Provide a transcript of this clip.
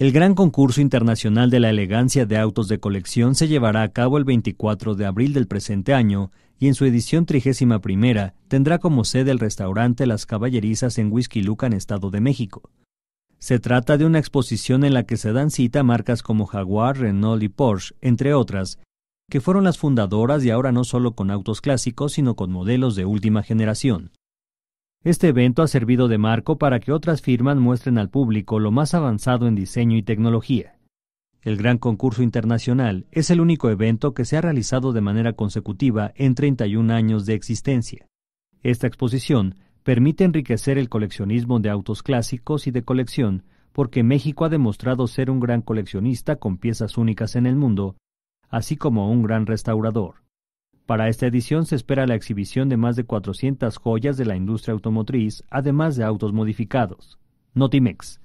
El Gran Concurso Internacional de la Elegancia de Autos de Colección se llevará a cabo el 24 de abril del presente año y en su edición trigésima primera tendrá como sede el restaurante Las Caballerizas en Whisky en Estado de México. Se trata de una exposición en la que se dan cita marcas como Jaguar, Renault y Porsche, entre otras, que fueron las fundadoras y ahora no solo con autos clásicos, sino con modelos de última generación. Este evento ha servido de marco para que otras firmas muestren al público lo más avanzado en diseño y tecnología. El Gran Concurso Internacional es el único evento que se ha realizado de manera consecutiva en 31 años de existencia. Esta exposición permite enriquecer el coleccionismo de autos clásicos y de colección, porque México ha demostrado ser un gran coleccionista con piezas únicas en el mundo, así como un gran restaurador. Para esta edición se espera la exhibición de más de 400 joyas de la industria automotriz, además de autos modificados. Notimex,